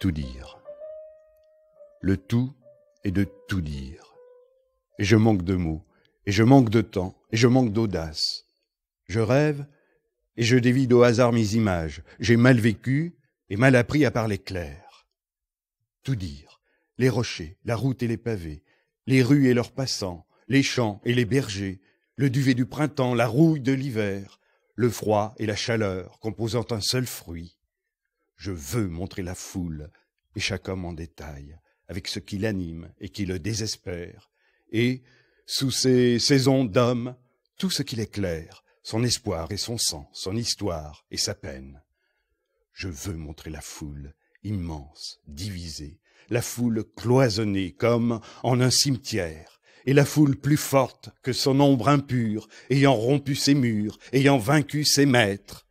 tout dire. Le tout est de tout dire. Et je manque de mots, et je manque de temps, et je manque d'audace. Je rêve, et je dévide au hasard mes images. J'ai mal vécu, et mal appris à parler clair. Tout dire, les rochers, la route et les pavés, les rues et leurs passants, les champs et les bergers, le duvet du printemps, la rouille de l'hiver, le froid et la chaleur composant un seul fruit, je veux montrer la foule, et chaque homme en détail, avec ce qui l'anime et qui le désespère, et, sous ces saisons d'hommes, tout ce qu'il éclaire, son espoir et son sang, son histoire et sa peine. Je veux montrer la foule, immense, divisée, la foule cloisonnée comme en un cimetière, et la foule plus forte que son ombre impure, ayant rompu ses murs, ayant vaincu ses maîtres.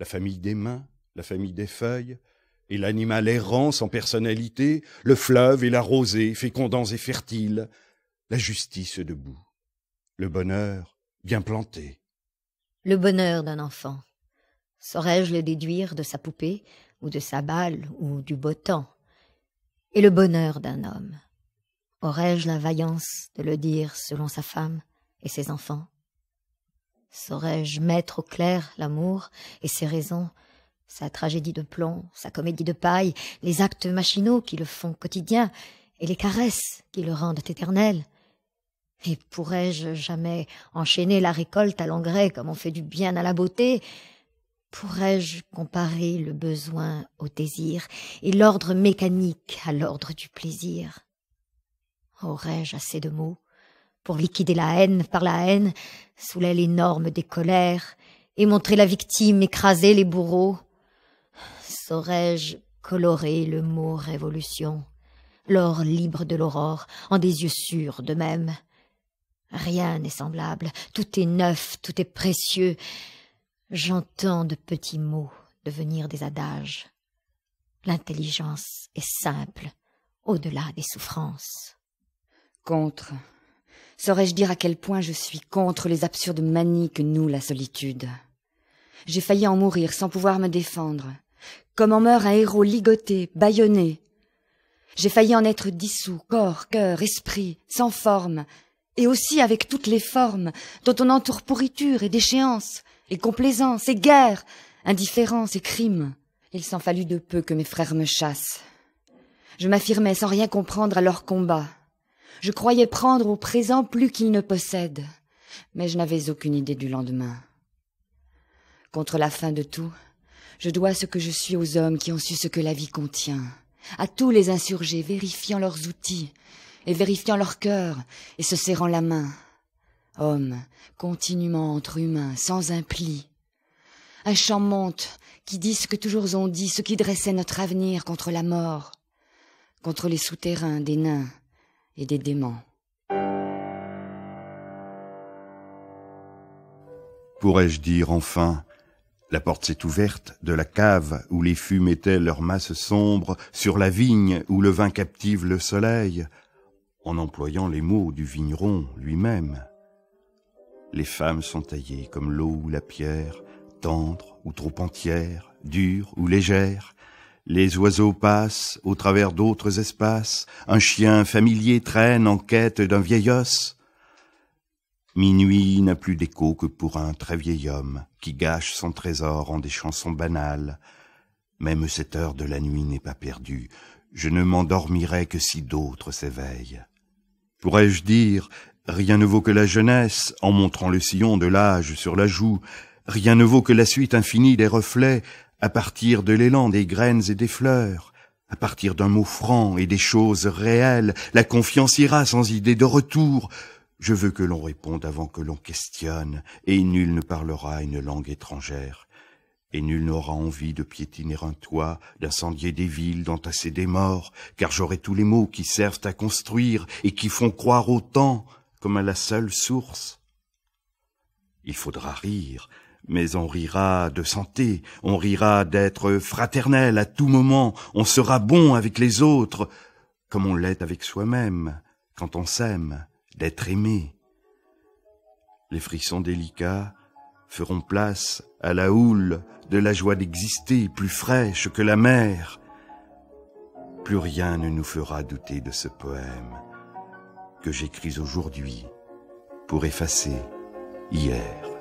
La famille des mains, la famille des feuilles, et l'animal errant sans personnalité, le fleuve et la rosée, fécondants et fertiles, la justice debout, le bonheur bien planté. Le bonheur d'un enfant. Saurais-je le déduire de sa poupée, ou de sa balle, ou du beau temps Et le bonheur d'un homme. Aurais-je la vaillance de le dire selon sa femme et ses enfants Saurais-je mettre au clair l'amour et ses raisons sa tragédie de plomb, sa comédie de paille, les actes machinaux qui le font quotidien, et les caresses qui le rendent éternel. Et pourrais-je jamais enchaîner la récolte à l'engrais comme on fait du bien à la beauté Pourrais-je comparer le besoin au désir et l'ordre mécanique à l'ordre du plaisir Aurais-je assez de mots pour liquider la haine par la haine sous l'aile énorme des colères et montrer la victime, écraser les bourreaux saurais-je colorer le mot révolution, l'or libre de l'aurore, en des yeux sûrs de même Rien n'est semblable, tout est neuf, tout est précieux. J'entends de petits mots devenir des adages. L'intelligence est simple, au-delà des souffrances. Contre. Saurais-je dire à quel point je suis contre les absurdes manies que noue la solitude J'ai failli en mourir sans pouvoir me défendre comme en meurt un héros ligoté, bâillonné. J'ai failli en être dissous, corps, cœur, esprit, sans forme, et aussi avec toutes les formes dont on entoure pourriture et déchéance, et complaisance, et guerre, indifférence et crime. Il s'en fallut de peu que mes frères me chassent. Je m'affirmais sans rien comprendre à leur combat. Je croyais prendre au présent plus qu'ils ne possèdent, mais je n'avais aucune idée du lendemain. Contre la fin de tout, je dois ce que je suis aux hommes qui ont su ce que la vie contient, à tous les insurgés vérifiant leurs outils, et vérifiant leur cœur, et se serrant la main. Hommes, continuellement entre humains, sans un pli. Un chant monte, qui dit ce que toujours on dit, ce qui dressait notre avenir contre la mort, contre les souterrains des nains et des démons. Pourrais-je dire enfin la porte s'est ouverte de la cave où les fumes étaient leurs masses sombres, sur la vigne où le vin captive le soleil, en employant les mots du vigneron lui-même. Les femmes sont taillées comme l'eau ou la pierre, tendres ou trop entières, dures ou légères. Les oiseaux passent au travers d'autres espaces, un chien familier traîne en quête d'un vieil os. Minuit n'a plus d'écho que pour un très vieil homme qui gâche son trésor en des chansons banales. Même cette heure de la nuit n'est pas perdue. Je ne m'endormirai que si d'autres s'éveillent. Pourrais-je dire, rien ne vaut que la jeunesse, en montrant le sillon de l'âge sur la joue, rien ne vaut que la suite infinie des reflets, à partir de l'élan des graines et des fleurs, à partir d'un mot franc et des choses réelles, la confiance ira sans idée de retour, je veux que l'on réponde avant que l'on questionne, et nul ne parlera une langue étrangère, et nul n'aura envie de piétiner un toit, d'incendier des villes, d'entasser des morts, car j'aurai tous les mots qui servent à construire et qui font croire au temps comme à la seule source. Il faudra rire, mais on rira de santé, on rira d'être fraternel à tout moment, on sera bon avec les autres, comme on l'est avec soi-même, quand on s'aime d'être aimé. Les frissons délicats feront place à la houle de la joie d'exister plus fraîche que la mer. Plus rien ne nous fera douter de ce poème que j'écris aujourd'hui pour effacer hier.